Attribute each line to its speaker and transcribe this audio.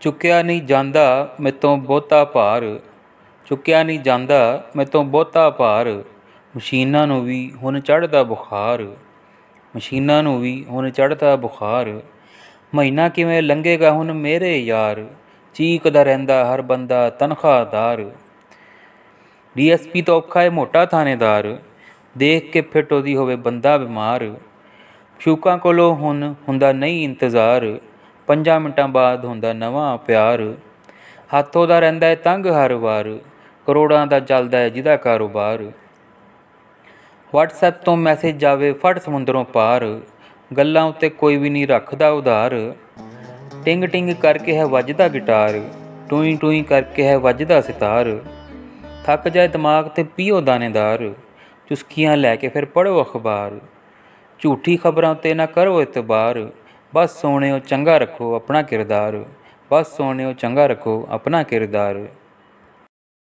Speaker 1: ਚੁੱਕਿਆ ਨਹੀਂ ਜਾਂਦਾ ਮੇਤੋਂ ਬਹੁਤਾ ਭਾਰ ਚੁੱਕਿਆ ਨਹੀਂ ਜਾਂਦਾ ਮੇਤੋਂ ਬਹੁਤਾ ਭਾਰ ਮਸ਼ੀਨਾਂ ਨੂੰ ਵੀ ਹੁਣ ਚੜਦਾ ਬੁਖਾਰ ਮਸ਼ੀਨਾਂ ਨੂੰ ਵੀ ਹੁਣ ਚੜਦਾ ਬੁਖਾਰ ਮਹੀਨਾ ਕਿਵੇਂ ਲੰਗੇਗਾ ਹੁਣ ਮੇਰੇ ਯਾਰ ਚੀਕਦਾ ਰਹਿੰਦਾ ਹਰ ਬੰਦਾ ਤਨਖਾਹਦਾਰ ਡੀਐਸਪੀ ਤੋਂ ਔਖਾ ਹੈ ਮੋਟਾ ਥਾਣੇਦਾਰ ਦੇਖ ਕੇ ਫਿੱਟੋ ਦੀ ਹੋਵੇ ਬੰਦਾ ਬਿਮਾਰ ਸ਼ੂਕਾਂ ਕੋਲੋਂ ਹੁਣ ਹੁੰਦਾ ਨਹੀਂ ਇੰਤਜ਼ਾਰ ਪੰਜਾਂ ਮਿੰਟਾਂ ਬਾਅਦ ਹੁੰਦਾ ਨਵਾਂ ਪਿਆਰ ਹੱਥੋਂ ਦਾ ਰਹਿੰਦਾ ਹੈ ਤੰਗ ਹਰ ਵਾਰ ਕਰੋੜਾਂ ਦਾ ਚੱਲਦਾ ਹੈ ਜਿਹਦਾ ਕਾਰੋਬਾਰ WhatsApp ਤੋਂ ਮੈਸੇਜ ਜਾਵੇ ਫਟ ਸਮੁੰਦਰੋਂ ਪਾਰ ਗੱਲਾਂ ਉੱਤੇ ਕੋਈ ਵੀ ਨਹੀਂ ਰੱਖਦਾ ਉਧਾਰ ਟਿੰਗ ਟਿੰਗ ਕਰਕੇ ਹੈ ਵੱਜਦਾ ਗਿਟਾਰ ਟੂਈ ਟੂਈ ਕਰਕੇ ਹੈ ਵੱਜਦਾ ਸਿਤਾਰ ਥੱਕ ਜਾਏ ਦਿਮਾਗ ਤੇ ਪੀਓ ਦਾਣੇਦਾਰ ਚੁਸਕੀਆਂ ਲੈ ਕੇ ਫਿਰ ਪੜੋ ਅਖਬਾਰ ਝੂਠੀ ਖਬਰਾਂ ਉੱਤੇ ਨਾ ਕਰੋ ਇਤਬਾਰ ਬਸ ਸੋਹਣਿਓ ਚੰਗਾ ਰੱਖੋ ਆਪਣਾ ਕਿਰਦਾਰ ਬਸ ਸੋਹਣਿਓ ਚੰਗਾ ਰੱਖੋ ਆਪਣਾ ਕਿਰਦਾਰ